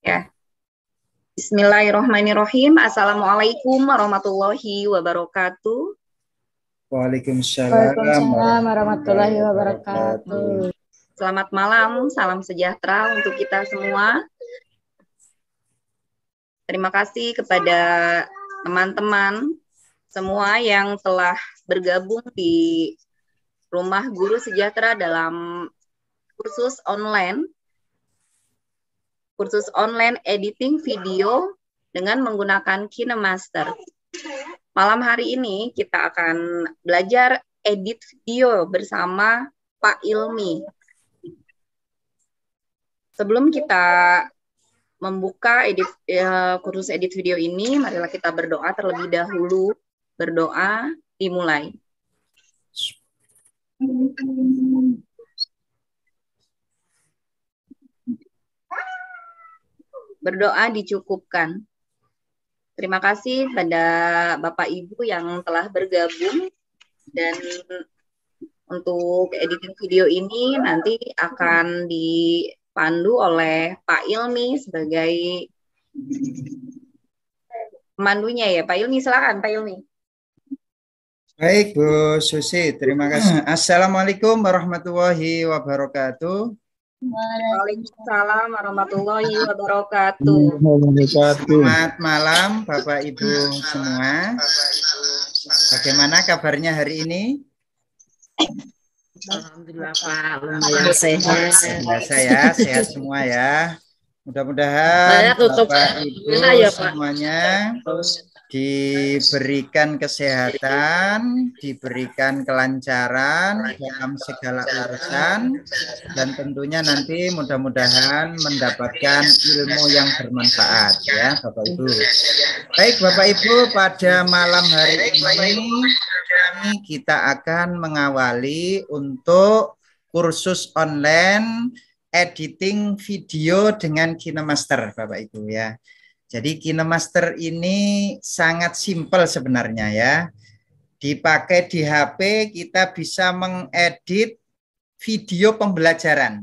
Ya. Bismillahirrahmanirrahim. Assalamualaikum warahmatullahi wabarakatuh. Waalaikumsalam, warahmatullahi wabarakatuh. Selamat malam, salam sejahtera untuk kita semua. Terima kasih kepada teman-teman semua yang telah bergabung di Rumah Guru Sejahtera dalam kursus online kursus online editing video dengan menggunakan KineMaster. Malam hari ini kita akan belajar edit video bersama Pak Ilmi. Sebelum kita membuka edit, eh, kursus edit video ini, marilah kita berdoa terlebih dahulu. Berdoa dimulai. berdoa dicukupkan. Terima kasih pada Bapak Ibu yang telah bergabung dan untuk editing video ini nanti akan dipandu oleh Pak Ilmi sebagai pemandunya ya. Pak Ilmi silakan Pak Ilmi. Baik Bu Susi, terima kasih. Assalamualaikum warahmatullahi wabarakatuh. Waalaikumsalam warahmatullahi wabarakatuh. Selamat malam Bapak Ibu semua. Bagaimana kabarnya hari ini? Alhamdulillah Pak, lumayan sehat. Biasa ya, sehat semua ya. Mudah-mudahan Bapak ya. Ibu ya, semuanya diberikan kesehatan, diberikan kelancaran dalam segala urusan, dan tentunya nanti mudah-mudahan mendapatkan ilmu yang bermanfaat ya Bapak Ibu. Baik Bapak Ibu, pada malam hari ini kita akan mengawali untuk kursus online editing video dengan KineMaster Bapak Ibu ya. Jadi KineMaster ini sangat simpel sebenarnya ya. Dipakai di HP kita bisa mengedit video pembelajaran.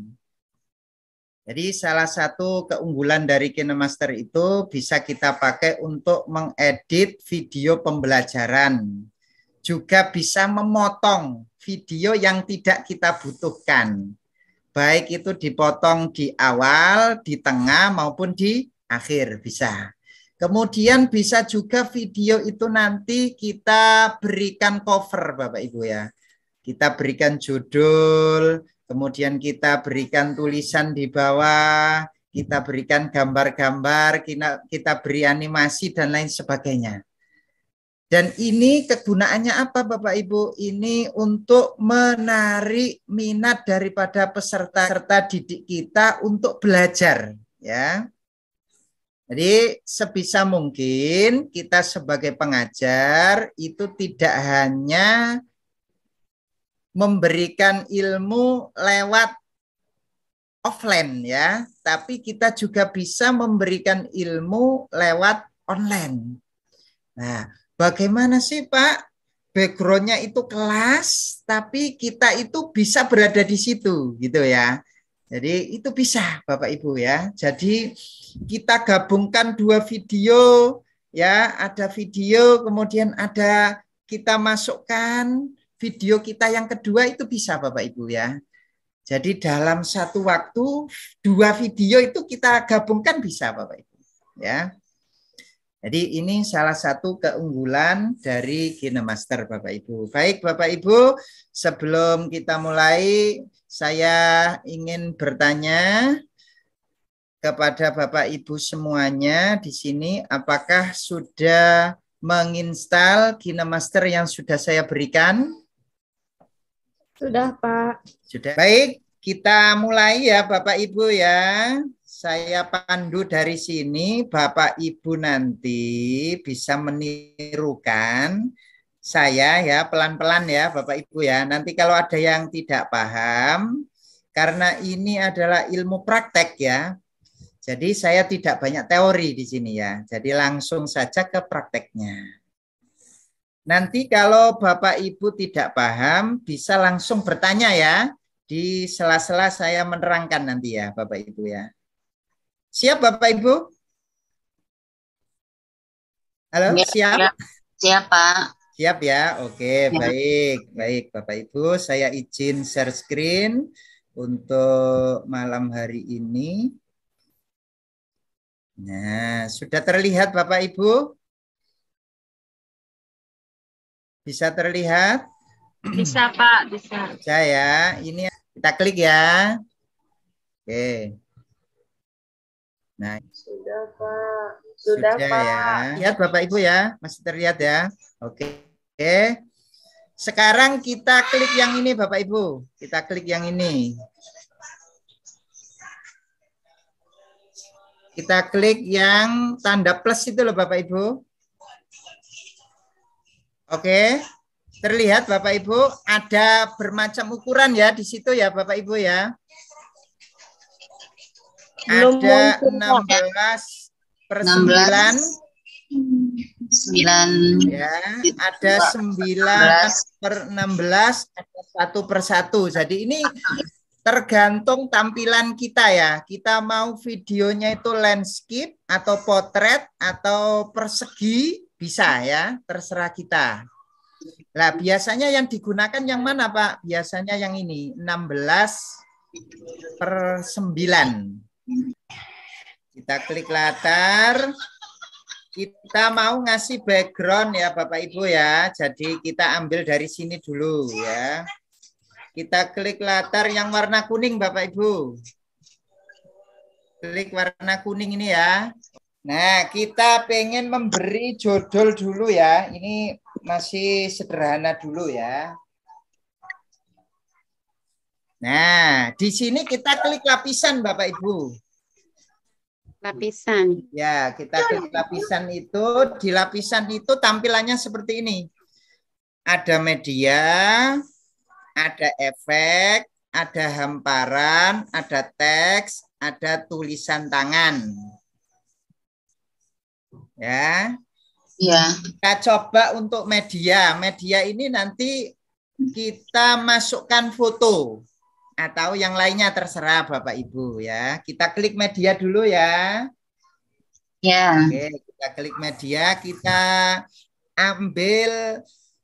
Jadi salah satu keunggulan dari KineMaster itu bisa kita pakai untuk mengedit video pembelajaran. Juga bisa memotong video yang tidak kita butuhkan. Baik itu dipotong di awal, di tengah maupun di akhir bisa. Kemudian bisa juga video itu nanti kita berikan cover Bapak Ibu ya. Kita berikan judul, kemudian kita berikan tulisan di bawah, kita berikan gambar-gambar, kita, beri animasi dan lain sebagainya. Dan ini kegunaannya apa Bapak Ibu? Ini untuk menarik minat daripada peserta-peserta didik kita untuk belajar ya jadi sebisa mungkin kita sebagai pengajar itu tidak hanya memberikan ilmu lewat offline ya, tapi kita juga bisa memberikan ilmu lewat online. Nah, bagaimana sih Pak backgroundnya itu kelas, tapi kita itu bisa berada di situ gitu ya. Jadi itu bisa, Bapak Ibu ya. Jadi kita gabungkan dua video ya, ada video kemudian ada kita masukkan video kita yang kedua itu bisa Bapak Ibu ya. Jadi dalam satu waktu dua video itu kita gabungkan bisa Bapak Ibu ya. Jadi ini salah satu keunggulan dari Kinemaster Bapak Ibu. Baik Bapak Ibu, sebelum kita mulai saya ingin bertanya kepada Bapak Ibu semuanya di sini, apakah sudah menginstal KineMaster yang sudah saya berikan? Sudah, Pak. Sudah. Baik, kita mulai ya Bapak Ibu ya. Saya pandu dari sini, Bapak Ibu nanti bisa menirukan saya ya pelan-pelan ya Bapak Ibu ya. Nanti kalau ada yang tidak paham karena ini adalah ilmu praktek ya. Jadi saya tidak banyak teori di sini ya. Jadi langsung saja ke prakteknya. Nanti kalau Bapak Ibu tidak paham bisa langsung bertanya ya di sela-sela saya menerangkan nanti ya Bapak Ibu ya. Siap Bapak Ibu? Halo, ya, siap? Ya. Siap, Pak. Siap ya? Oke, baik. Baik, Bapak Ibu, saya izin share screen untuk malam hari ini. Nah, sudah terlihat Bapak Ibu? Bisa terlihat? Bisa, Pak, bisa. Bisa ya. Ini kita klik ya. Oke. Nah, sudah Pak. Sudah, sudah Pak. ya. Lihat Bapak Ibu ya, masih terlihat ya. Oke. Oke. Sekarang kita klik yang ini Bapak Ibu. Kita klik yang ini. Kita klik yang tanda plus itu loh Bapak Ibu. Oke. Terlihat Bapak Ibu ada bermacam ukuran ya di situ ya Bapak Ibu ya. Ada 16 per 9 sembilan ya, ada sembilan per enam belas satu per satu jadi ini tergantung tampilan kita ya kita mau videonya itu landscape atau potret atau persegi bisa ya terserah kita lah biasanya yang digunakan yang mana Pak biasanya yang ini 16 per 9 kita klik latar kita mau ngasih background ya Bapak Ibu ya. Jadi kita ambil dari sini dulu ya. Kita klik latar yang warna kuning Bapak Ibu. Klik warna kuning ini ya. Nah, kita pengen memberi jodol dulu ya. Ini masih sederhana dulu ya. Nah, di sini kita klik lapisan Bapak Ibu. Lapisan. Ya, kita ke iya, iya. lapisan itu. Di lapisan itu tampilannya seperti ini. Ada media, ada efek, ada hamparan, ada teks, ada tulisan tangan. Ya. Ya. Kita coba untuk media. Media ini nanti kita masukkan foto atau yang lainnya terserah Bapak Ibu ya. Kita klik media dulu ya. Ya. Oke, kita klik media, kita ambil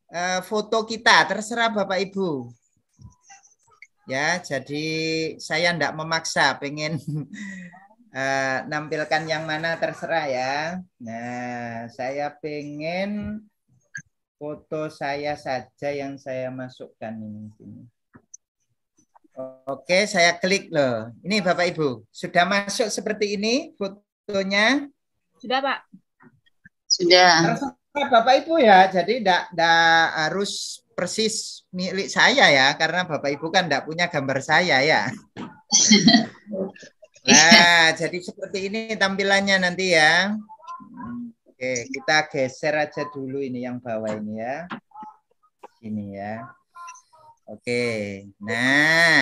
uh, foto kita, terserah Bapak Ibu. Ya, jadi saya tidak memaksa, pengen uh, nampilkan yang mana terserah ya. Nah, saya pengen foto saya saja yang saya masukkan ini Oke, saya klik loh. Ini Bapak Ibu, sudah masuk seperti ini fotonya? Sudah, Pak. Sudah. Terserah Bapak Ibu ya, jadi tidak harus persis milik saya ya, karena Bapak Ibu kan tidak punya gambar saya ya. nah, jadi seperti ini tampilannya nanti ya. Oke, kita geser aja dulu ini yang bawah ini ya. Ini ya. Oke. Nah.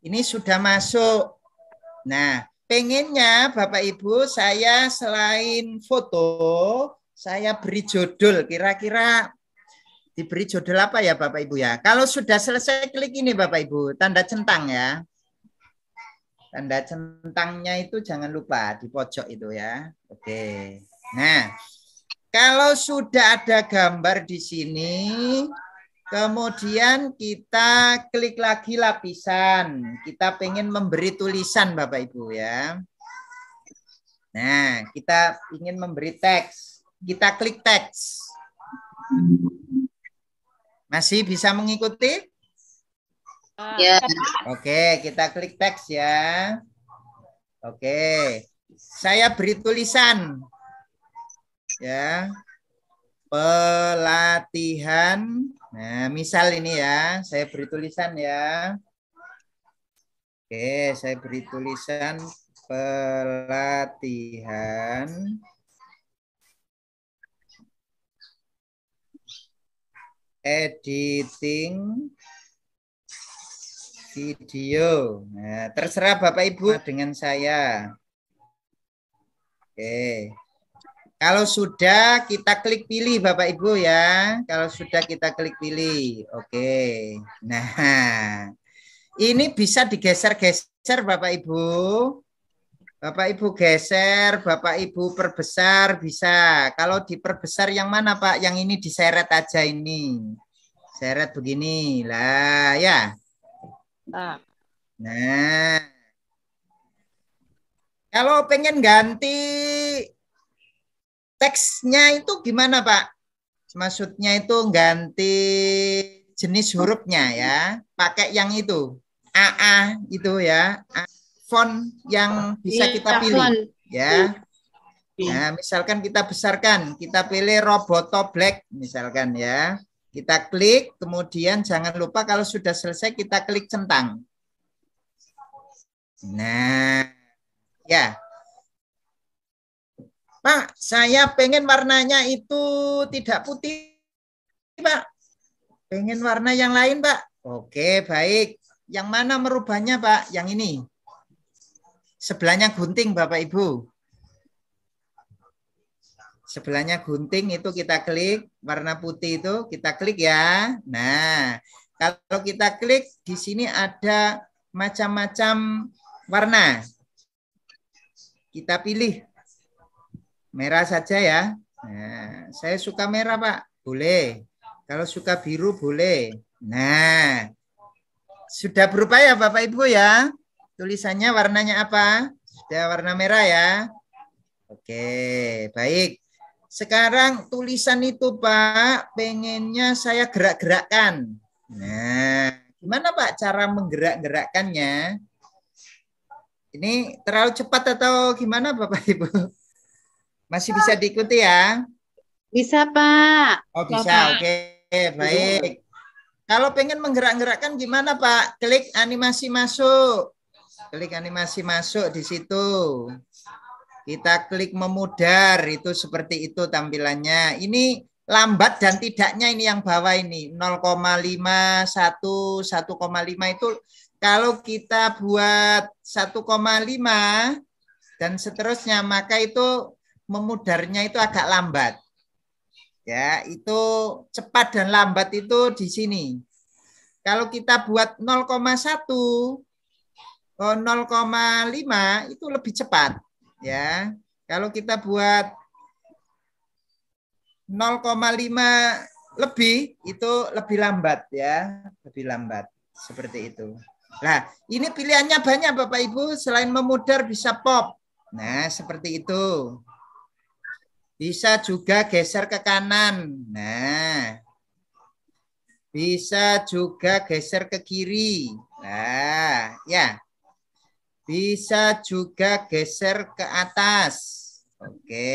Ini sudah masuk. Nah, pengennya Bapak Ibu saya selain foto, saya beri judul. Kira-kira diberi judul apa ya Bapak Ibu ya? Kalau sudah selesai klik ini Bapak Ibu, tanda centang ya. Tanda centangnya itu jangan lupa di pojok itu ya. Oke. Nah, kalau sudah ada gambar di sini, Kemudian kita klik lagi lapisan. Kita pengen memberi tulisan Bapak Ibu ya. Nah, kita ingin memberi teks. Kita klik teks. Masih bisa mengikuti? Ya. Oke, kita klik teks ya. Oke. Saya beri tulisan. Ya. Pelatihan Nah, misal ini ya, saya beri tulisan ya. Oke, saya beri tulisan pelatihan editing video. Nah, terserah Bapak Ibu dengan saya. Oke. Kalau sudah kita klik pilih Bapak Ibu ya. Kalau sudah kita klik pilih. Oke. Nah, ini bisa digeser-geser Bapak Ibu. Bapak Ibu geser, Bapak Ibu perbesar bisa. Kalau diperbesar yang mana Pak? Yang ini diseret aja ini. Seret begini lah ya. Nah. nah. Kalau pengen ganti teksnya itu gimana Pak? Maksudnya itu ganti jenis hurufnya ya, pakai yang itu AA itu ya, font yang bisa iya, kita pilih ya. Nah, misalkan kita besarkan, kita pilih Roboto Black misalkan ya. Kita klik, kemudian jangan lupa kalau sudah selesai kita klik centang. Nah, ya Pak, saya pengen warnanya itu tidak putih, Pak. Pengen warna yang lain, Pak. Oke, baik. Yang mana merubahnya, Pak? Yang ini. Sebelahnya gunting, Bapak Ibu. Sebelahnya gunting itu kita klik, warna putih itu kita klik ya. Nah, kalau kita klik di sini ada macam-macam warna. Kita pilih Merah saja ya. Nah, saya suka merah, Pak. Boleh. Kalau suka biru boleh. Nah, sudah berupaya Bapak Ibu ya. Tulisannya warnanya apa? Sudah warna merah ya. Oke, baik. Sekarang tulisan itu Pak, pengennya saya gerak-gerakkan. Nah, gimana Pak cara menggerak-gerakkannya? Ini terlalu cepat atau gimana Bapak Ibu? Masih bisa diikuti ya? Bisa, Pak. Oh, bisa. Oke, okay. baik. Kalau pengen menggerak-gerakkan gimana, Pak? Klik animasi masuk. Klik animasi masuk di situ. Kita klik memudar, itu seperti itu tampilannya. Ini lambat dan tidaknya ini yang bawah ini. 0,5, 1,5 itu kalau kita buat 1,5 dan seterusnya, maka itu memudarnya itu agak lambat. Ya, itu cepat dan lambat itu di sini. Kalau kita buat 0,1 0,5 itu lebih cepat ya. Kalau kita buat 0,5 lebih itu lebih lambat ya, lebih lambat seperti itu. Nah, ini pilihannya banyak Bapak Ibu selain memudar bisa pop. Nah, seperti itu. Bisa juga geser ke kanan. Nah. Bisa juga geser ke kiri. Nah, ya. Bisa juga geser ke atas. Oke,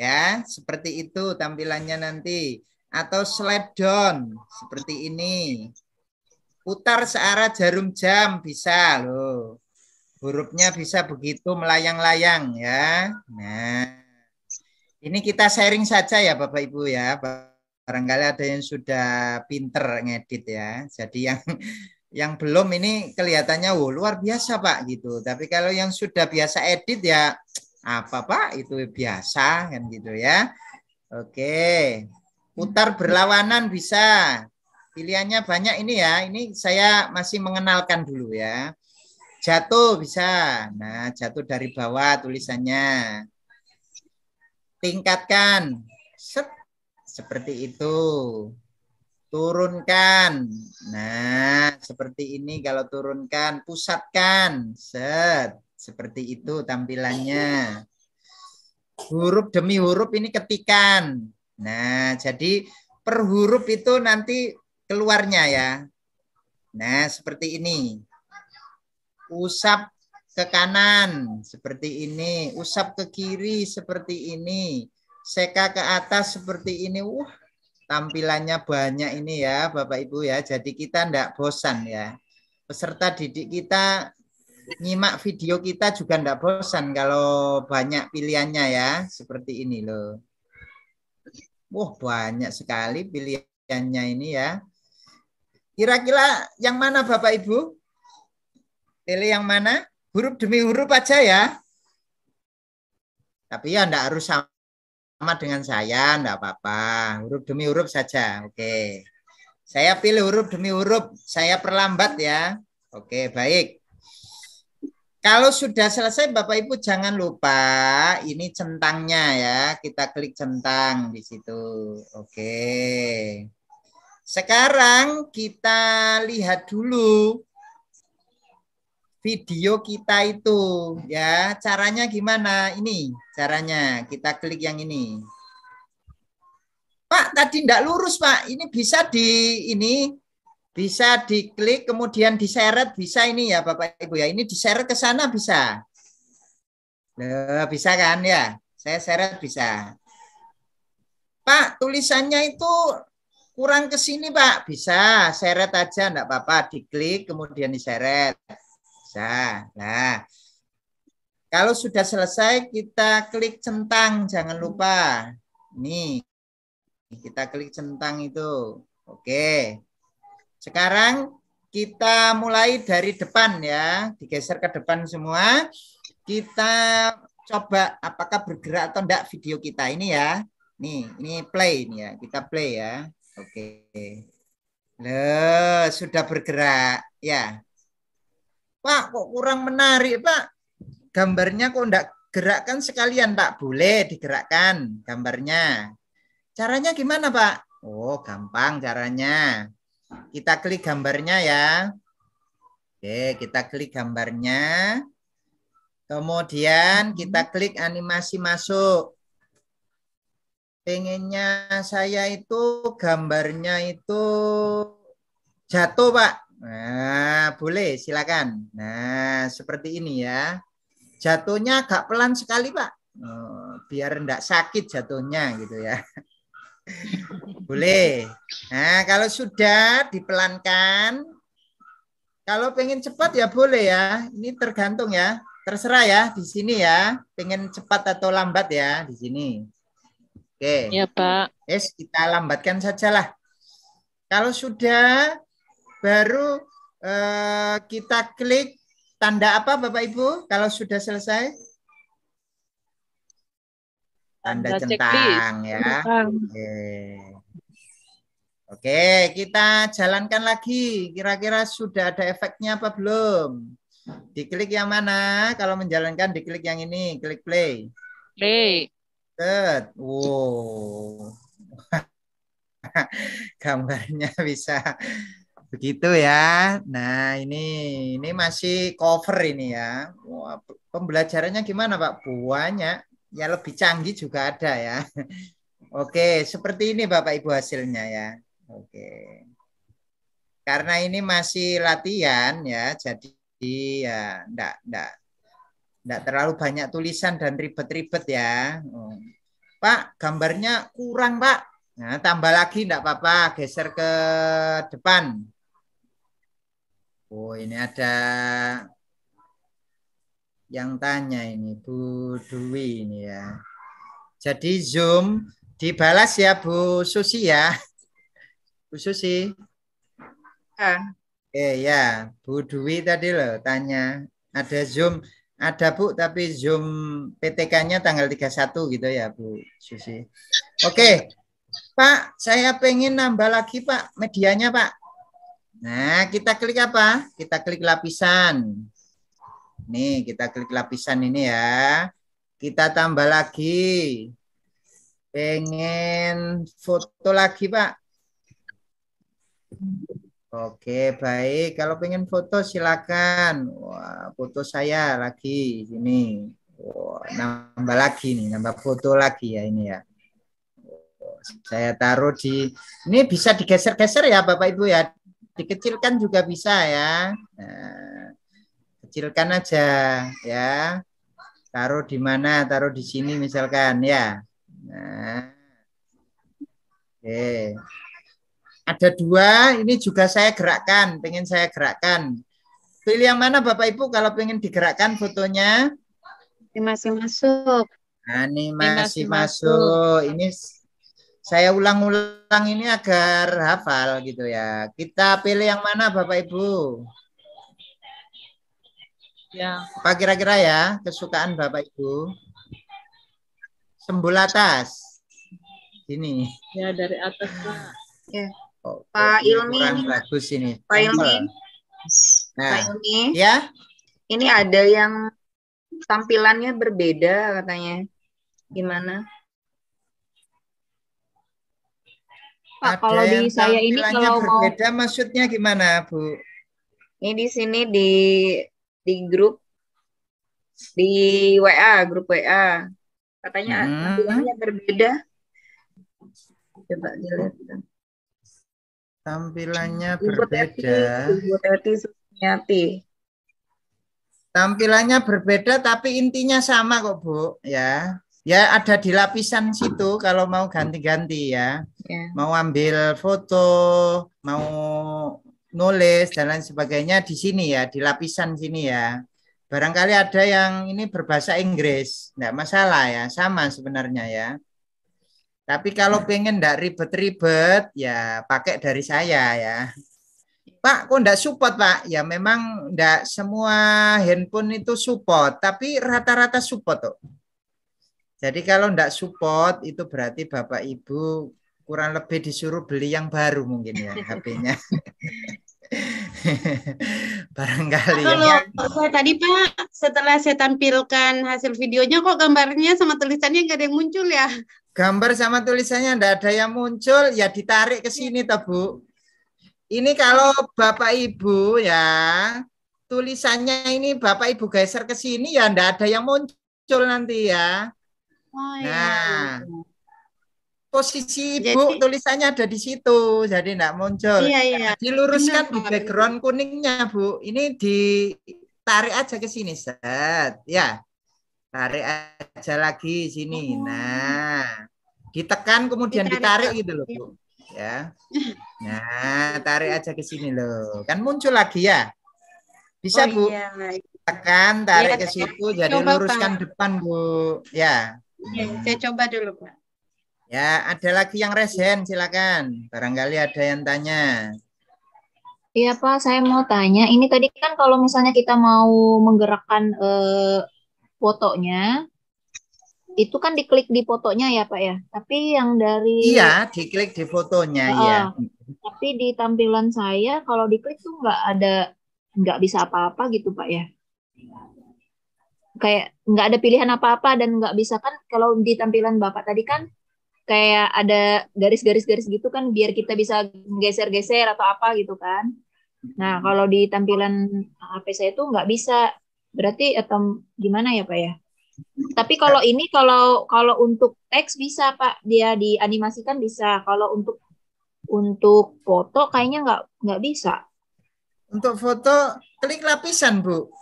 ya. Seperti itu tampilannya nanti. Atau slide down seperti ini. Putar searah jarum jam bisa loh. Hurufnya bisa begitu melayang-layang ya. Nah, ini kita sharing saja ya Bapak Ibu ya. Barangkali ada yang sudah pinter ngedit ya. Jadi yang yang belum ini kelihatannya wow, luar biasa Pak gitu. Tapi kalau yang sudah biasa edit ya apa Pak itu biasa kan gitu ya. Oke. Putar berlawanan bisa. Pilihannya banyak ini ya. Ini saya masih mengenalkan dulu ya. Jatuh bisa. Nah, jatuh dari bawah tulisannya tingkatkan. Set. Seperti itu. Turunkan. Nah, seperti ini kalau turunkan, pusatkan. Set. Seperti itu tampilannya. Huruf demi huruf ini ketikan. Nah, jadi per huruf itu nanti keluarnya ya. Nah, seperti ini. Usap ke kanan seperti ini, usap ke kiri seperti ini, seka ke atas seperti ini. Wah, tampilannya banyak ini ya Bapak Ibu ya. Jadi kita ndak bosan ya. Peserta didik kita nyimak video kita juga ndak bosan kalau banyak pilihannya ya. Seperti ini loh. Wah, banyak sekali pilihannya ini ya. Kira-kira yang mana Bapak Ibu? Pilih yang mana? huruf demi huruf aja ya. Tapi ya enggak harus sama dengan saya, enggak apa-apa. Huruf demi huruf saja. Oke. Saya pilih huruf demi huruf, saya perlambat ya. Oke, baik. Kalau sudah selesai Bapak Ibu jangan lupa ini centangnya ya. Kita klik centang di situ. Oke. Sekarang kita lihat dulu video kita itu ya. Caranya gimana? Ini caranya. Kita klik yang ini. Pak, tadi tidak lurus, Pak. Ini bisa di ini bisa diklik kemudian diseret bisa ini ya Bapak Ibu ya. Ini diseret ke sana bisa. Loh, bisa kan ya? Saya seret bisa. Pak, tulisannya itu kurang ke sini, Pak. Bisa, seret aja enggak apa-apa, diklik kemudian diseret biasa. Nah, kalau sudah selesai kita klik centang, jangan lupa. Nih, kita klik centang itu. Oke. Sekarang kita mulai dari depan ya, digeser ke depan semua. Kita coba apakah bergerak atau enggak video kita ini ya. Nih, ini play ini ya, kita play ya. Oke. loh sudah bergerak ya. Pak, kok kurang menarik, Pak? Gambarnya kok enggak gerakkan sekalian, Pak? Boleh digerakkan gambarnya. Caranya gimana, Pak? Oh, gampang caranya. Kita klik gambarnya ya. Oke, kita klik gambarnya. Kemudian mhm. kita klik animasi masuk. Pengennya saya itu gambarnya itu jatuh, Pak. Nah, boleh, silakan. Nah, seperti ini ya. Jatuhnya agak pelan sekali, Pak. Oh, biar enggak sakit jatuhnya gitu ya. Boleh. Nah, kalau sudah dipelankan, kalau pengen cepat ya boleh ya. Ini tergantung ya. Terserah ya di sini ya. Pengen cepat atau lambat ya di sini. Oke. Iya, Pak. Yes, kita lambatkan sajalah. Kalau sudah baru eh, kita klik tanda apa Bapak Ibu kalau sudah selesai? Tanda, centang ya. Oke. Oke, kita jalankan lagi. Kira-kira sudah ada efeknya apa belum? Diklik yang mana? Kalau menjalankan diklik yang ini, klik play. Play. Good. Wow. Gambarnya bisa Begitu ya. Nah, ini ini masih cover ini ya. Wah, pembelajarannya gimana, Pak? Buahnya ya lebih canggih juga ada ya. Oke, seperti ini Bapak Ibu hasilnya ya. Oke. Karena ini masih latihan ya, jadi ya ndak ndak ndak terlalu banyak tulisan dan ribet-ribet ya. Oh. Pak, gambarnya kurang, Pak. Nah, tambah lagi ndak apa-apa, geser ke depan. Oh, ini ada yang tanya ini Bu Dwi ini ya. Jadi Zoom dibalas ya Bu Susi ya. Bu Susi. Eh ya, Bu Dwi tadi loh tanya ada Zoom, ada Bu tapi Zoom PTK-nya tanggal 31 gitu ya Bu Susi. Oke. Pak, saya pengen nambah lagi Pak medianya Pak. Nah, kita klik apa? Kita klik lapisan. Nih, kita klik lapisan ini ya. Kita tambah lagi. Pengen foto lagi, Pak. Oke, baik. Kalau pengen foto silakan. Wah, foto saya lagi ini. Wah, nambah lagi nih, nambah foto lagi ya ini ya saya taruh di ini bisa digeser-geser ya Bapak Ibu ya dikecilkan juga bisa ya nah, kecilkan aja ya taruh di mana taruh di sini misalkan ya nah oke ada dua ini juga saya gerakkan pengen saya gerakkan pilih yang mana bapak ibu kalau pengen digerakkan fotonya Ini masih masuk Ini masih masuk. masuk ini saya ulang-ulang ini agar hafal gitu ya. Kita pilih yang mana Bapak Ibu? Ya. Apa kira-kira ya kesukaan Bapak Ibu? Sembul atas. ini. Ya dari atas Pak. Ya. Oh, Pak Ilmi ini bagus ini. Pak Ilmi. Nah, Pak Ilmi. Ya. Ini ada yang tampilannya berbeda katanya. Gimana? Pak, Ada kalau di saya ini kalau berbeda, mau berbeda maksudnya gimana, Bu? Ini di sini di di grup di WA, grup WA. Katanya hmm. tampilannya berbeda. Coba dilihat. Tampilannya Ibu berbeda. Ibu Teti Tampilannya berbeda tapi intinya sama kok, Bu, ya. Ya ada di lapisan situ kalau mau ganti-ganti ya. ya. Mau ambil foto, mau nulis dan lain sebagainya di sini ya, di lapisan sini ya. Barangkali ada yang ini berbahasa Inggris, enggak masalah ya, sama sebenarnya ya. Tapi kalau nah. pengen enggak ribet-ribet ya pakai dari saya ya. Pak, kok enggak support, Pak? Ya memang enggak semua handphone itu support, tapi rata-rata support tuh. Jadi kalau tidak support itu berarti Bapak Ibu kurang lebih disuruh beli yang baru mungkin ya HP-nya. Barangkali. Nah, ya. Kalau ya. saya tadi Pak, setelah saya tampilkan hasil videonya kok gambarnya sama tulisannya nggak ada yang muncul ya? Gambar sama tulisannya nggak ada yang muncul, ya ditarik ke sini toh Bu. Ini kalau Bapak Ibu ya, tulisannya ini Bapak Ibu geser ke sini ya ndak ada yang muncul nanti ya. Oh, iya. nah, posisi ibu jadi, tulisannya ada di situ, jadi tidak muncul. Iya, iya. Nah, diluruskan Benar, di background iya. kuningnya, Bu. Ini ditarik aja ke sini, set. Ya, tarik aja lagi sini. Oh. Nah, ditekan kemudian ditarik, ditarik gitu loh, Bu. Ya. Nah, tarik aja ke sini loh. Kan muncul lagi ya. Bisa, oh, Bu. Iya. Tekan, tarik ya, ke situ, iya, jadi luruskan Pak. depan, Bu. Ya. Ya, saya coba dulu, Pak. Ya, ada lagi yang resen, silakan. Barangkali ada yang tanya. Iya Pak, saya mau tanya. Ini tadi kan kalau misalnya kita mau menggerakkan eh, fotonya, itu kan diklik di fotonya ya Pak ya. Tapi yang dari iya diklik di fotonya uh, ya. Tapi di tampilan saya kalau diklik tuh nggak ada nggak bisa apa-apa gitu Pak ya. Kayak nggak ada pilihan apa-apa dan nggak bisa kan kalau di tampilan bapak tadi kan kayak ada garis-garis-garis gitu kan biar kita bisa geser-geser atau apa gitu kan. Nah kalau di tampilan HP eh, saya itu nggak bisa berarti atau eh, gimana ya pak ya? Tapi kalau ya. ini kalau kalau untuk teks bisa pak dia dianimasikan bisa. Kalau untuk untuk foto kayaknya nggak nggak bisa. Untuk foto klik lapisan bu.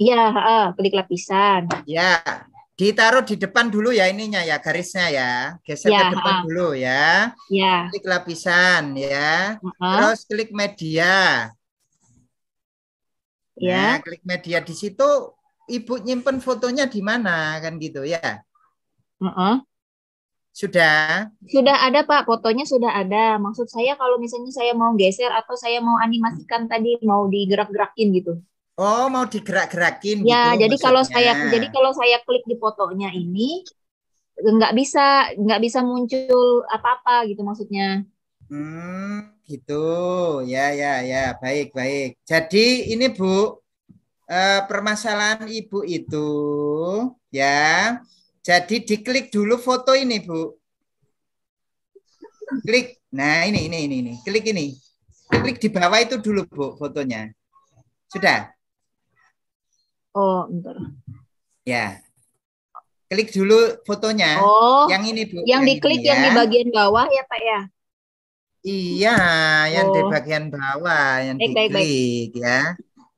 Iya, uh, pelik lapisan. Ya, ditaruh di depan dulu ya ininya ya garisnya ya geser ya, ke depan uh, dulu ya. Iya. klik lapisan ya uh -huh. terus klik media ya nah, klik media di situ ibu nyimpen fotonya di mana kan gitu ya uh -uh. sudah sudah ada pak fotonya sudah ada maksud saya kalau misalnya saya mau geser atau saya mau animasikan tadi mau digerak-gerakin gitu Oh, mau digerak-gerakin. Ya, gitu, jadi kalau saya jadi kalau saya klik di fotonya ini nggak bisa nggak bisa muncul apa-apa gitu maksudnya. Hmm, gitu. Ya, ya, ya. Baik, baik. Jadi ini Bu, eh, permasalahan Ibu itu ya. Jadi diklik dulu foto ini, Bu. Klik. Nah, ini ini ini ini. Klik ini. Klik di bawah itu dulu, Bu, fotonya. Sudah? Oh, bentar. Ya. Klik dulu fotonya. Oh. Yang ini, Bu. Yang, yang diklik ini, ya. yang di ya. bagian bawah ya, Pak ya? Iya, yang oh. di bagian bawah yang baik, diklik baik, baik. ya.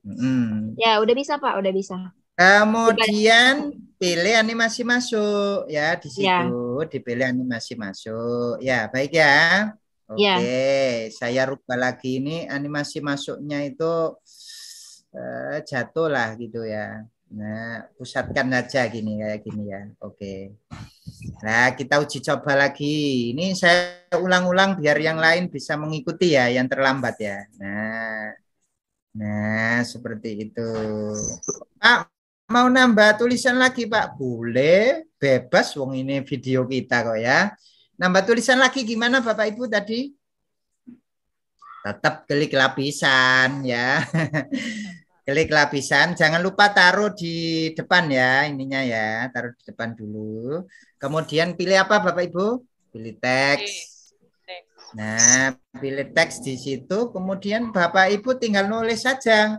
Mm. Ya, udah bisa Pak, udah bisa. Kemudian pilih animasi masuk ya di ya. situ, ya. dipilih animasi masuk. Ya, baik ya. ya. Oke, ya. saya rubah lagi ini animasi masuknya itu eh, jatuh lah gitu ya. Nah, pusatkan aja gini kayak gini ya. Oke. Nah, kita uji coba lagi. Ini saya ulang-ulang biar yang lain bisa mengikuti ya, yang terlambat ya. Nah. Nah, seperti itu. Pak, mau nambah tulisan lagi, Pak? Boleh, bebas wong ini video kita kok ya. Nambah tulisan lagi gimana Bapak Ibu tadi? Tetap klik lapisan ya. Klik lapisan, jangan lupa taruh di depan ya ininya ya, taruh di depan dulu. Kemudian pilih apa Bapak Ibu? Pilih teks. Nah, pilih teks di situ, kemudian Bapak Ibu tinggal nulis saja.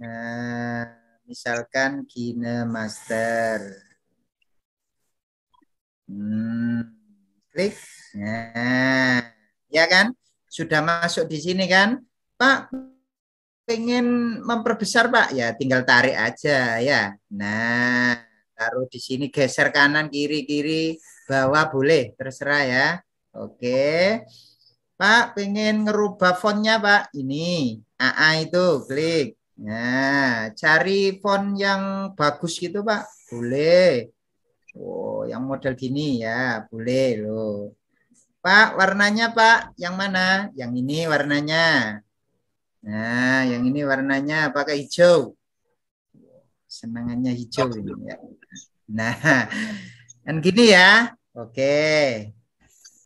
Nah, misalkan Gine Master. Hmm, klik. Nah, ya kan? Sudah masuk di sini kan? Pak, pengen memperbesar Pak ya tinggal tarik aja ya. Nah, taruh di sini geser kanan kiri kiri bawah boleh terserah ya. Oke. Pak pengen ngerubah fontnya Pak. Ini AA itu klik. Nah, cari font yang bagus gitu Pak. Boleh. Oh, yang model gini ya, boleh loh. Pak, warnanya Pak, yang mana? Yang ini warnanya. Nah, yang ini warnanya pakai hijau. Senangannya hijau ini ya. Nah, dan gini ya. Oke.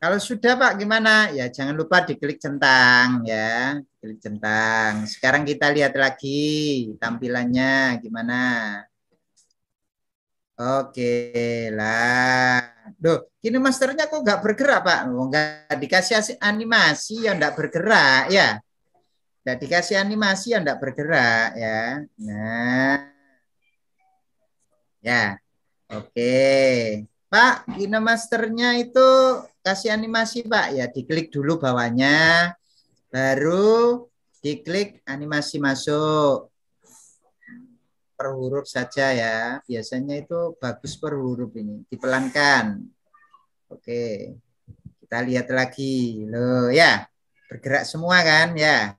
Kalau sudah Pak gimana? Ya jangan lupa diklik centang ya. Klik centang. Sekarang kita lihat lagi tampilannya gimana. Oke lah. Duh, kini masternya kok nggak bergerak Pak? Nggak dikasih animasi yang nggak bergerak ya. Nah, dikasih animasi yang tidak bergerak ya. Nah. Ya. Oke. Pak, masternya itu kasih animasi, Pak. Ya, diklik dulu bawahnya. Baru diklik animasi masuk. Per huruf saja ya. Biasanya itu bagus per huruf ini. Dipelankan. Oke. Kita lihat lagi. Loh, ya. Bergerak semua kan, ya.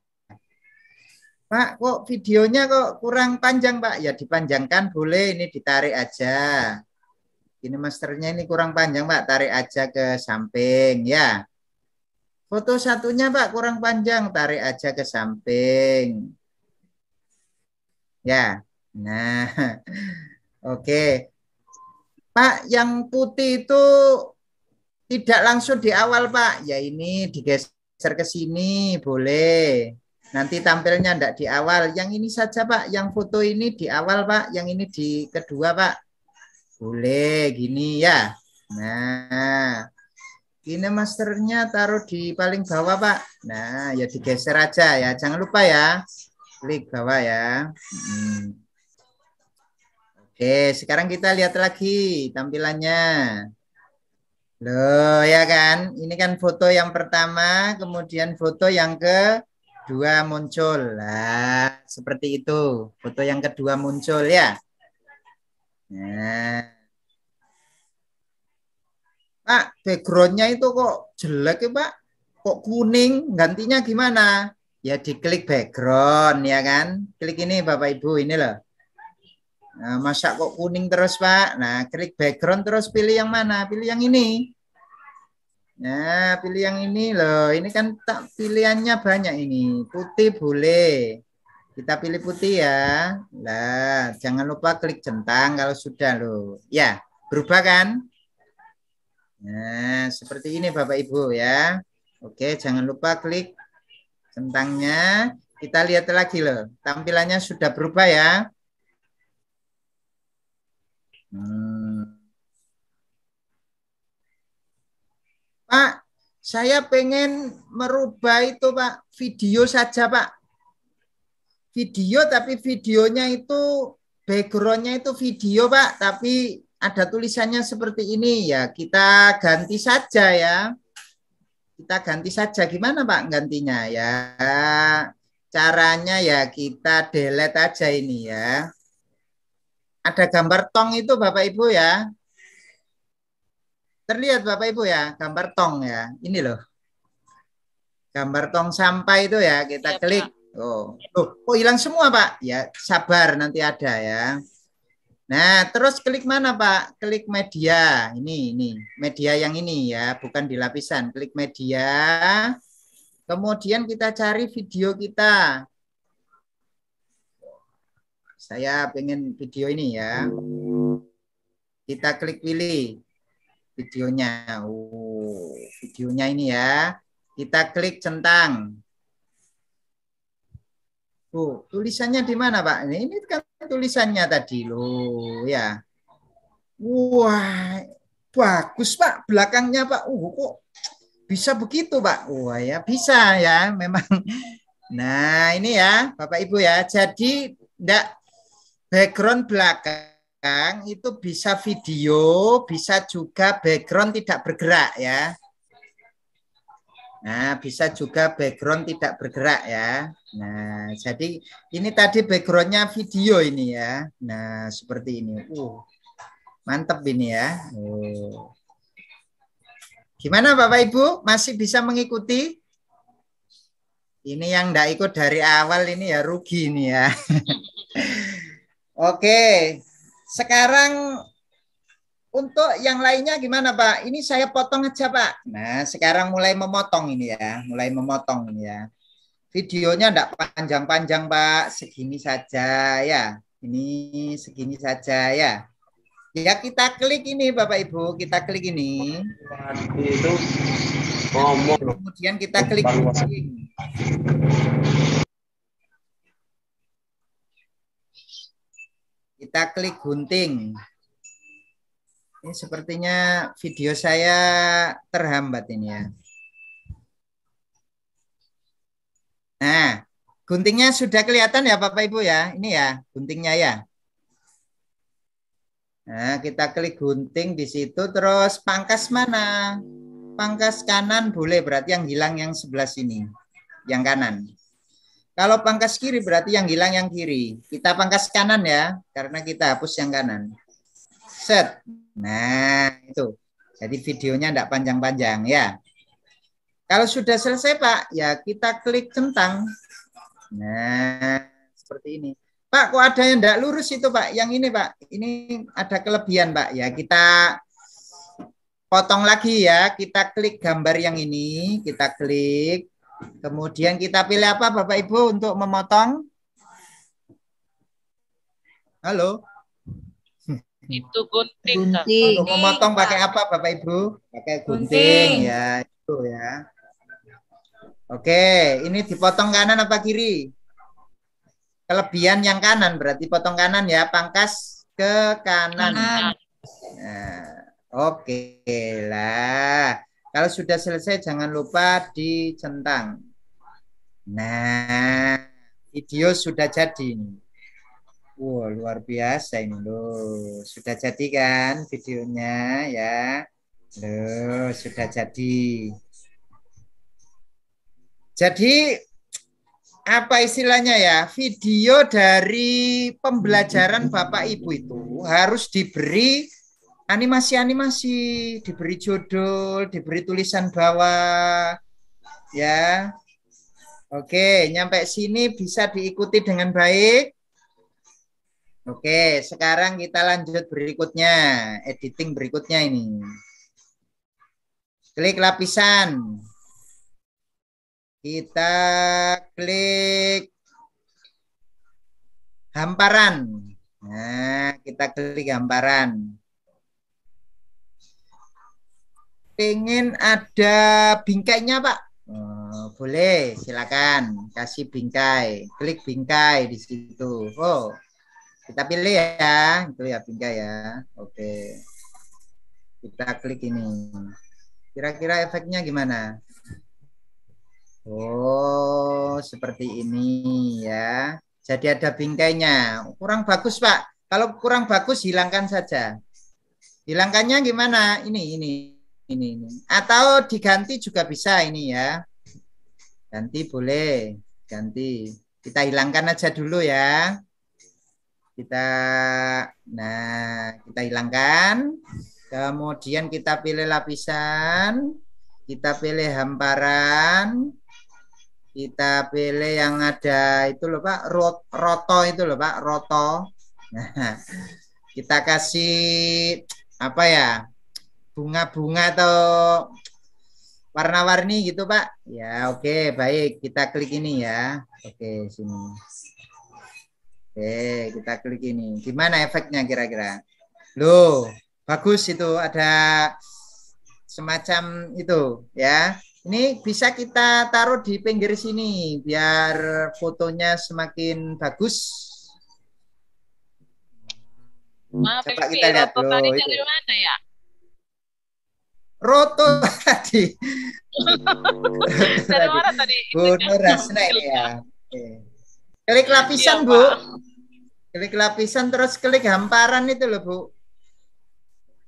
Pak, kok videonya kok kurang panjang, Pak? Ya dipanjangkan boleh, ini ditarik aja. Ini masternya ini kurang panjang, Pak. Tarik aja ke samping, ya. Foto satunya, Pak, kurang panjang. Tarik aja ke samping. Ya, nah. Oke. Pak, yang putih itu tidak langsung di awal, Pak. Ya ini digeser ke sini, boleh. Nanti tampilnya tidak di awal. Yang ini saja, Pak. Yang foto ini di awal, Pak. Yang ini di kedua, Pak. Boleh gini ya. Nah, ini masternya taruh di paling bawah, Pak. Nah, ya digeser aja ya. Jangan lupa ya. Klik bawah ya. Hmm. Oke, sekarang kita lihat lagi tampilannya. Loh, ya kan? Ini kan foto yang pertama, kemudian foto yang ke kedua muncul. Nah, seperti itu. Foto yang kedua muncul ya. Nah. Pak, backgroundnya itu kok jelek ya Pak? Kok kuning? Gantinya gimana? Ya diklik background ya kan. Klik ini Bapak Ibu ini loh. Nah, masa kok kuning terus Pak? Nah, klik background terus pilih yang mana? Pilih yang ini. Nah, pilih yang ini loh. Ini kan tak pilihannya banyak ini. Putih boleh. Kita pilih putih ya. Lah, jangan lupa klik centang kalau sudah loh. Ya, berubah kan? Nah, seperti ini Bapak Ibu ya. Oke, jangan lupa klik centangnya. Kita lihat lagi loh. Tampilannya sudah berubah ya. Hmm. Pak, saya pengen merubah itu Pak, video saja Pak. Video tapi videonya itu backgroundnya itu video Pak, tapi ada tulisannya seperti ini ya kita ganti saja ya kita ganti saja gimana Pak gantinya ya caranya ya kita delete aja ini ya ada gambar tong itu Bapak Ibu ya Terlihat Bapak Ibu ya, gambar tong ya. Ini loh. Gambar tong sampah itu ya, kita ya, klik. oh Oh, oh hilang semua Pak? Ya, sabar nanti ada ya. Nah, terus klik mana Pak? Klik media. Ini, ini. Media yang ini ya, bukan di lapisan. Klik media. Kemudian kita cari video kita. Saya pengen video ini ya. Kita klik pilih videonya. Oh, videonya ini ya. Kita klik centang. Bu, oh, tulisannya di mana, Pak? Ini kan tulisannya tadi loh, ya. Wah, bagus, Pak. Belakangnya, Pak. Uh, kok bisa begitu, Pak? Wah, ya bisa ya, memang. Nah, ini ya, Bapak Ibu ya. Jadi, enggak background belakang belakang itu bisa video, bisa juga background tidak bergerak ya. Nah, bisa juga background tidak bergerak ya. Nah, jadi ini tadi backgroundnya video ini ya. Nah, seperti ini. Uh, mantep ini ya. Uh. Gimana Bapak Ibu? Masih bisa mengikuti? Ini yang tidak ikut dari awal ini ya rugi ini ya. Oke, sekarang untuk yang lainnya gimana Pak? Ini saya potong aja Pak. Nah sekarang mulai memotong ini ya, mulai memotong ini ya. Videonya tidak panjang-panjang Pak, segini saja ya. Ini segini saja ya. Ya kita klik ini Bapak Ibu, kita klik ini. Kemudian kita klik ini. Kita klik gunting. Ini sepertinya video saya terhambat ini ya. Nah, guntingnya sudah kelihatan ya Bapak Ibu ya. Ini ya guntingnya ya. Nah, kita klik gunting di situ terus pangkas mana? Pangkas kanan boleh berarti yang hilang yang sebelah sini. Yang kanan. Kalau pangkas kiri berarti yang hilang yang kiri. Kita pangkas kanan ya, karena kita hapus yang kanan. Set. Nah, itu. Jadi videonya tidak panjang-panjang ya. Kalau sudah selesai Pak, ya kita klik centang. Nah, seperti ini. Pak, kok ada yang tidak lurus itu Pak? Yang ini Pak, ini ada kelebihan Pak. Ya kita potong lagi ya. Kita klik gambar yang ini, kita klik Kemudian kita pilih apa Bapak Ibu untuk memotong? Halo? Itu gunting. gunting. Untuk memotong pakai apa Bapak Ibu? Pakai gunting, gunting. ya itu ya. Oke, ini dipotong kanan apa kiri? Kelebihan yang kanan berarti potong kanan ya, pangkas ke kanan. kanan. Nah, oke lah. Kalau sudah selesai jangan lupa dicentang. Nah, video sudah jadi Wow, luar biasa ini loh. Sudah jadi kan videonya ya. Loh, sudah jadi. Jadi apa istilahnya ya? Video dari pembelajaran Bapak Ibu itu harus diberi animasi-animasi, diberi judul, diberi tulisan bawah. Ya. Oke, nyampe sini bisa diikuti dengan baik. Oke, sekarang kita lanjut berikutnya, editing berikutnya ini. Klik lapisan. Kita klik hamparan. Nah, kita klik hamparan. pengen ada bingkainya Pak. Oh, boleh, silakan kasih bingkai, klik bingkai di situ. Oh, kita pilih ya, itu ya bingkai ya. Oke, kita klik ini. Kira-kira efeknya gimana? Oh, seperti ini ya. Jadi ada bingkainya. Kurang bagus Pak. Kalau kurang bagus hilangkan saja. Hilangkannya gimana? Ini, ini, ini ini atau diganti juga bisa ini ya ganti boleh ganti kita hilangkan aja dulu ya kita nah kita hilangkan kemudian kita pilih lapisan kita pilih hamparan kita pilih yang ada itu loh pak rot roto itu loh pak roto nah, kita kasih apa ya bunga-bunga atau warna-warni gitu Pak? Ya oke okay, baik kita klik ini ya. Oke okay, sini. Oke okay, kita klik ini. Gimana efeknya kira-kira? Loh bagus itu ada semacam itu ya. Ini bisa kita taruh di pinggir sini biar fotonya semakin bagus. Maaf, Coba kita lihat loh. ya? Roto tadi. Dari mana ya. Iya. Klik lapisan, iya, Bu. Klik lapisan terus klik hamparan itu loh, Bu.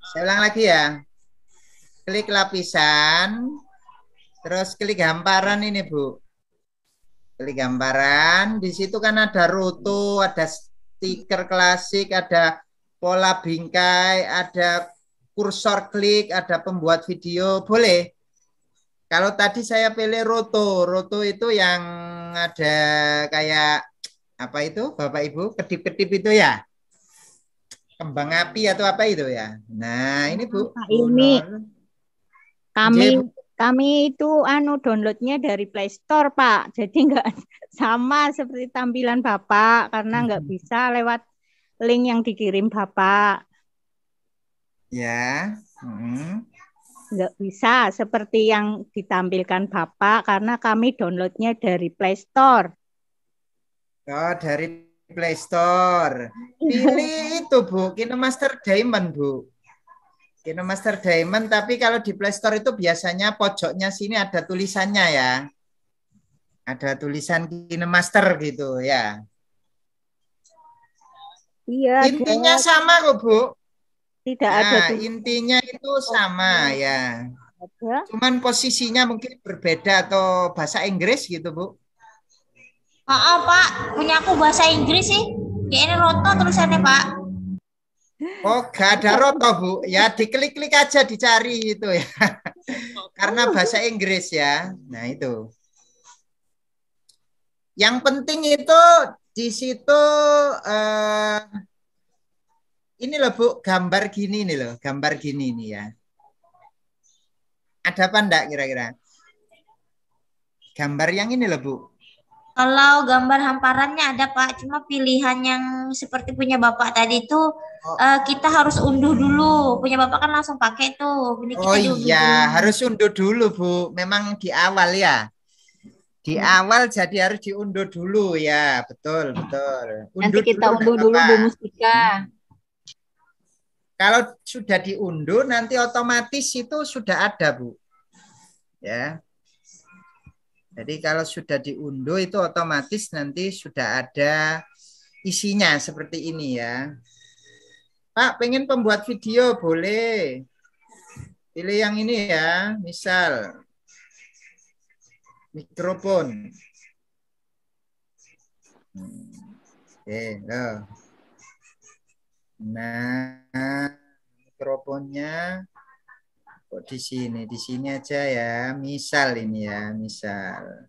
Saya ulang lagi ya. Klik lapisan terus klik hamparan ini, Bu. Klik gambaran di situ kan ada roto, ada stiker klasik, ada pola bingkai, ada kursor klik, ada pembuat video, boleh. Kalau tadi saya pilih roto, roto itu yang ada kayak apa itu Bapak Ibu kedip-kedip itu ya? Kembang api atau apa itu ya? Nah, ini Bu. Pak nah, Ilmi. Kami kami itu anu downloadnya dari Play Store, Pak. Jadi enggak sama seperti tampilan Bapak karena enggak hmm. bisa lewat link yang dikirim Bapak. Ya. Hmm. Nggak bisa seperti yang ditampilkan Bapak karena kami downloadnya dari Play Store. Oh, dari Play Store. Pilih itu Bu, Master Diamond Bu. Master Diamond, tapi kalau di Play Store itu biasanya pojoknya sini ada tulisannya ya. Ada tulisan Master gitu ya. Iya. Intinya sama kok Bu. Tidak nah, ada. tuh. Intinya itu sama ya. Ada. Cuman posisinya mungkin berbeda atau bahasa Inggris gitu, Bu. Maaf, Pak. Punya aku bahasa Inggris sih. Ini roto tulisannya, Pak. Oh, gak ada roto, Bu. Ya, diklik-klik aja dicari itu ya. Karena bahasa Inggris ya. Nah, itu. Yang penting itu di situ eh, ini loh Bu, gambar gini nih loh, gambar gini nih ya. Ada apa enggak kira-kira? Gambar yang ini loh Bu. Kalau gambar hamparannya ada Pak, cuma pilihan yang seperti punya Bapak tadi itu oh. uh, kita harus unduh dulu. Punya Bapak kan langsung pakai tuh. Ini kita oh iya, dulu. Gitu. harus unduh dulu Bu. Memang di awal ya di hmm. awal jadi harus diunduh dulu ya betul betul unduh nanti kita dulu unduh dulu Bu Mustika hmm. Kalau sudah diunduh nanti otomatis itu sudah ada, Bu. Ya. Jadi kalau sudah diunduh itu otomatis nanti sudah ada isinya seperti ini ya. Pak, pengen pembuat video boleh. Pilih yang ini ya, misal mikrofon. Hmm. Oke, okay, Nah, mikrofonnya kok di sini, di sini aja ya. Misal ini ya, misal.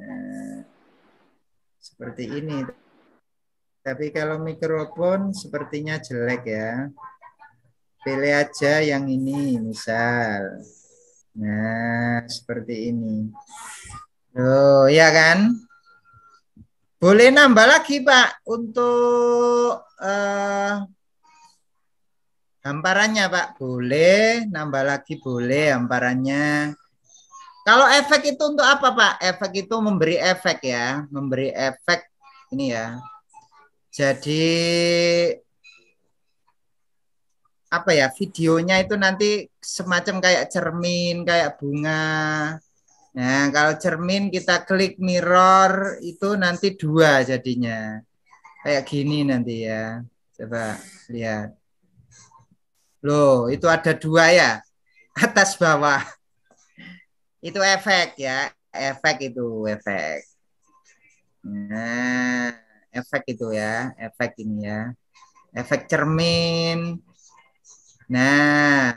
Nah, seperti ini. Tapi kalau mikrofon sepertinya jelek ya. Pilih aja yang ini, misal. Nah, seperti ini. Loh, ya kan? Boleh nambah lagi Pak untuk uh, hamparannya Pak. Boleh nambah lagi boleh hamparannya. Kalau efek itu untuk apa Pak? Efek itu memberi efek ya, memberi efek ini ya. Jadi apa ya videonya itu nanti semacam kayak cermin, kayak bunga, Nah, kalau cermin kita klik mirror itu nanti dua jadinya. Kayak gini nanti ya. Coba lihat. Loh, itu ada dua ya. Atas bawah. Itu efek ya. Efek itu, efek. Nah, efek itu ya. Efek ini ya. Efek cermin. Nah,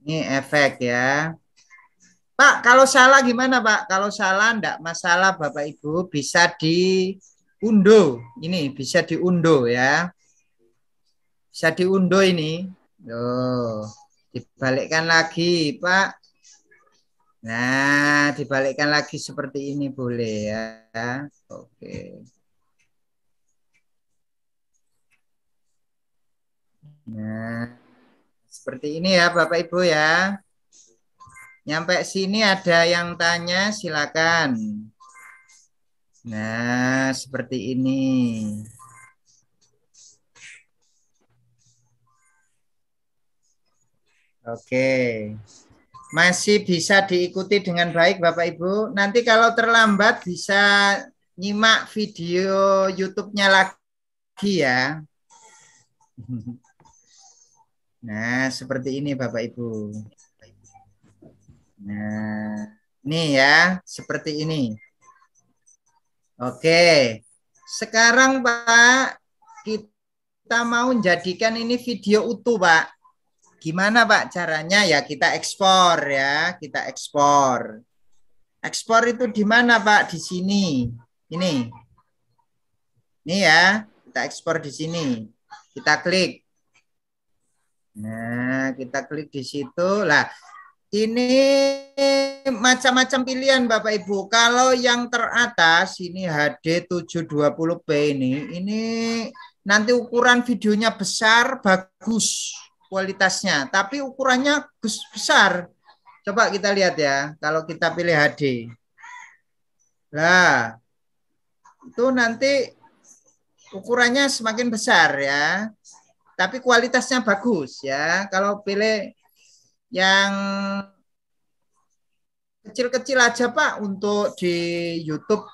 ini efek ya. Pak, kalau salah gimana Pak? Kalau salah enggak masalah Bapak Ibu bisa diunduh. Ini bisa diunduh ya. Bisa diunduh ini. Loh, dibalikkan lagi Pak. Nah, dibalikkan lagi seperti ini boleh ya. Oke. Nah, seperti ini ya Bapak Ibu ya. Nyampe sini ada yang tanya, silakan. Nah, seperti ini. Oke. Masih bisa diikuti dengan baik Bapak Ibu. Nanti kalau terlambat bisa nyimak video YouTube-nya lagi ya. Nah, seperti ini Bapak Ibu. Nah, ini ya, seperti ini. Oke. Sekarang Pak, kita mau jadikan ini video utuh, Pak. Gimana, Pak? Caranya ya kita ekspor ya, kita ekspor. Ekspor itu di mana, Pak? Di sini. Ini. Ini ya, kita ekspor di sini. Kita klik. Nah, kita klik di situ. Lah, ini macam-macam pilihan Bapak Ibu. Kalau yang teratas ini HD 720p ini, ini nanti ukuran videonya besar, bagus kualitasnya. Tapi ukurannya besar. Coba kita lihat ya, kalau kita pilih HD. Nah, itu nanti ukurannya semakin besar ya. Tapi kualitasnya bagus ya. Kalau pilih yang kecil-kecil aja Pak untuk di YouTube.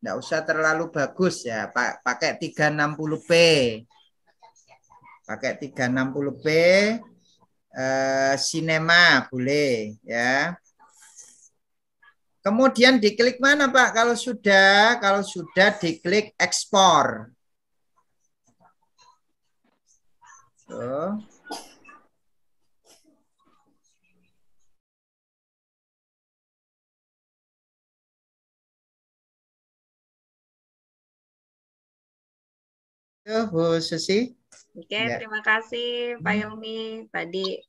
Nggak usah terlalu bagus ya, Pak. Pakai 360p. Pakai 360p eh cinema boleh ya. Kemudian diklik mana Pak? Kalau sudah, kalau sudah diklik ekspor. Bu Susi. Oke, okay, ya. terima kasih Pak Ilmi. Hmm. Tadi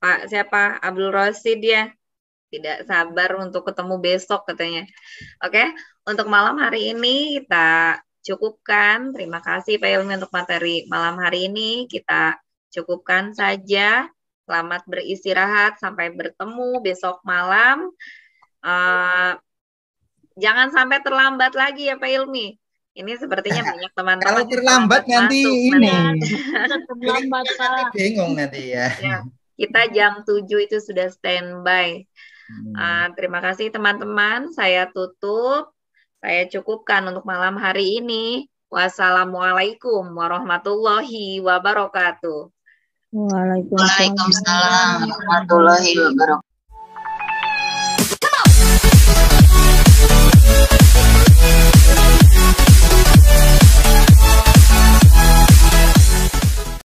Pak siapa? Abdul Rosid ya. Tidak sabar untuk ketemu besok katanya. Oke, okay, untuk malam hari ini kita cukupkan. Terima kasih Pak Ilmi untuk materi malam hari ini. Kita cukupkan saja. Selamat beristirahat sampai bertemu besok malam. Uh, jangan sampai terlambat lagi ya Pak Ilmi. Ini sepertinya eh, banyak teman-teman. Kalau terlambat nanti masuk, ini. Nah, terlambat nanti bingung nanti ya. ya. Kita jam 7 itu sudah standby. Hmm. Uh, terima kasih teman-teman. Saya tutup. Saya cukupkan untuk malam hari ini. Wassalamualaikum warahmatullahi wabarakatuh. Waalaikumsalam warahmatullahi wabarakatuh.